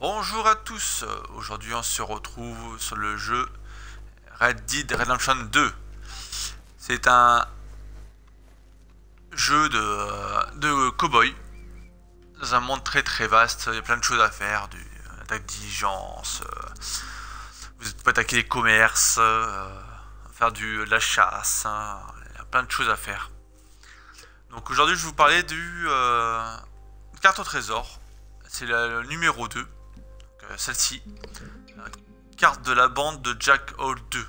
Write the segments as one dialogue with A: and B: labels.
A: Bonjour à tous, aujourd'hui on se retrouve sur le jeu Red Dead Redemption 2. C'est un jeu de, de cow-boy dans un monde très très vaste, il y a plein de choses à faire, du, attaque euh, vous pouvez attaquer les commerces, euh, faire du, de la chasse, hein. il y a plein de choses à faire. Donc aujourd'hui je vais vous parler du euh, carte au trésor, c'est le numéro 2 euh, celle-ci. Carte de la bande de Jack Hall 2.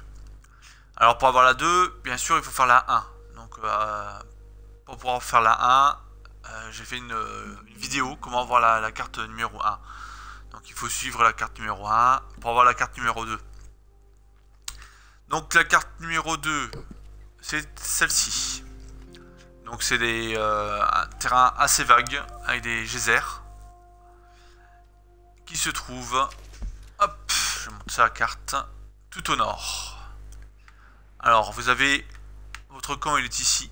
A: Alors pour avoir la 2, bien sûr, il faut faire la 1. Donc euh, pour pouvoir faire la 1, euh, j'ai fait une, vidéo comment avoir la, carte numéro 1. Donc il faut suivre la carte numéro 1 pour avoir la carte numéro 2. Donc la carte numéro 2, c'est celle-ci. Donc c'est des euh, assez vague avec des geysers se trouve, hop, je monte ça carte, tout au nord. Alors, vous avez votre camp, il est ici.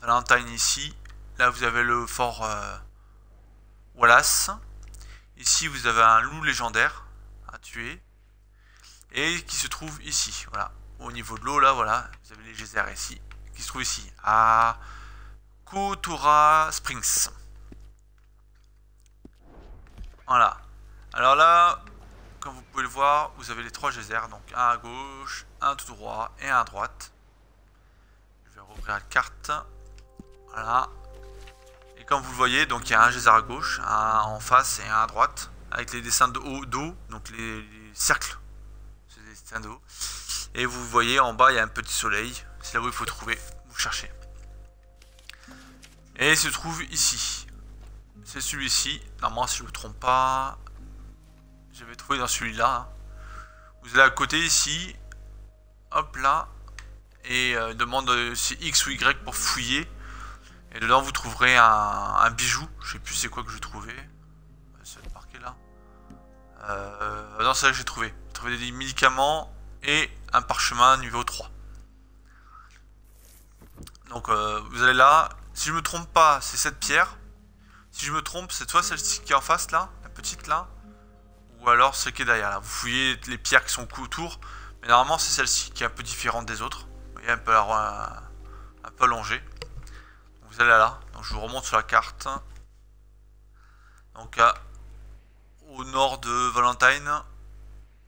A: Valentine ici. Là, vous avez le fort euh, Wallace. Ici, vous avez un loup légendaire à tuer. Et qui se trouve ici, voilà. Au niveau de l'eau, là, voilà. Vous avez les geysers ici, qui se trouve ici, à Kotora Springs. Voilà. Alors là, comme vous pouvez le voir, vous avez les trois geysers. Donc un à gauche, un tout droit et un à droite. Je vais rouvrir la carte. Voilà. Et comme vous le voyez, donc il y a un geyser à gauche, un en face et un à droite. Avec les dessins d'eau, donc les, cercles. C'est des dessins d'eau. Et vous voyez en bas, il y a un petit soleil. C'est là où il faut trouver, vous cherchez. Et il se trouve ici. C'est celui-ci. moi si je ne me trompe pas, j'avais trouvé dans celui-là. Vous allez à côté ici. Hop là. Et euh, demande euh, si X ou Y pour fouiller. Et dedans, vous trouverez un, bijou. Je sais plus c'est quoi que j'ai trouvé. C'est marqué là. Euh, non, c'est là que j'ai trouvé. J'ai trouvé des médicaments et un parchemin niveau 3. Donc, vous allez là. Si je me trompe pas, c'est cette pierre. Si je me trompe, c'est soit celle ci qui est en face là, la petite là, ou alors celle qui est derrière là. Vous fouillez les pierres qui sont autour, mais normalement c'est celle-ci qui est un peu différente des autres. Vous voyez, un peu, un, peu allongée. vous allez là, donc je vous remonte sur la carte. Donc au nord de Valentine,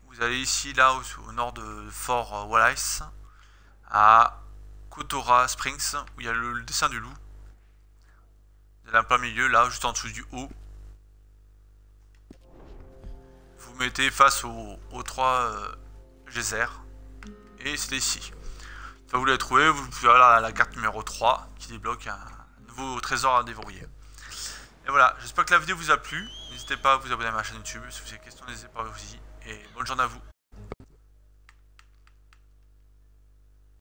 A: vous allez ici là, au, nord de Fort Wallace, à Kotora Springs, où il y a le dessin du loup plein milieu, là, juste en dessous du haut. Vous mettez face aux, trois euh, geysers. Et c'est ici. Enfin, vous l'avez trouvé, vous pouvez aller à la carte numéro 3 qui débloque un nouveau trésor à déverrouiller. Et voilà, j'espère que la vidéo vous a plu. N'hésitez pas à vous abonner à ma chaîne YouTube. Si vous avez des questions, n'hésitez pas aussi. Et bonne journée à vous.